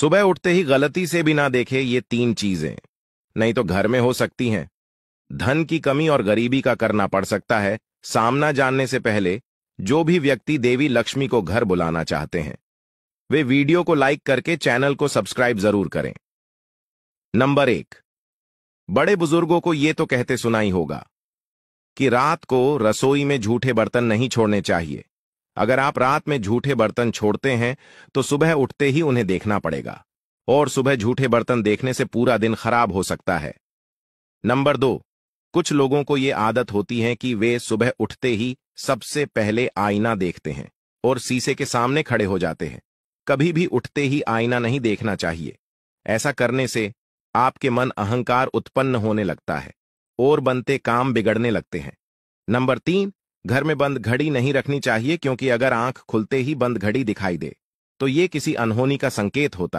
सुबह उठते ही गलती से भी ना देखे ये तीन चीजें नहीं तो घर में हो सकती हैं धन की कमी और गरीबी का करना पड़ सकता है सामना जानने से पहले जो भी व्यक्ति देवी लक्ष्मी को घर बुलाना चाहते हैं वे वीडियो को लाइक करके चैनल को सब्सक्राइब जरूर करें नंबर एक बड़े बुजुर्गों को ये तो कहते सुनाई होगा कि रात को रसोई में झूठे बर्तन नहीं छोड़ने चाहिए अगर आप रात में झूठे बर्तन छोड़ते हैं तो सुबह उठते ही उन्हें देखना पड़ेगा और सुबह झूठे बर्तन देखने से पूरा दिन खराब हो सकता है नंबर दो कुछ लोगों को ये आदत होती है कि वे सुबह उठते ही सबसे पहले आईना देखते हैं और शीशे के सामने खड़े हो जाते हैं कभी भी उठते ही आईना नहीं देखना चाहिए ऐसा करने से आपके मन अहंकार उत्पन्न होने लगता है और बनते काम बिगड़ने लगते हैं नंबर तीन घर में बंद घड़ी नहीं रखनी चाहिए क्योंकि अगर आंख खुलते ही बंद घड़ी दिखाई दे तो ये किसी अनहोनी का संकेत होता है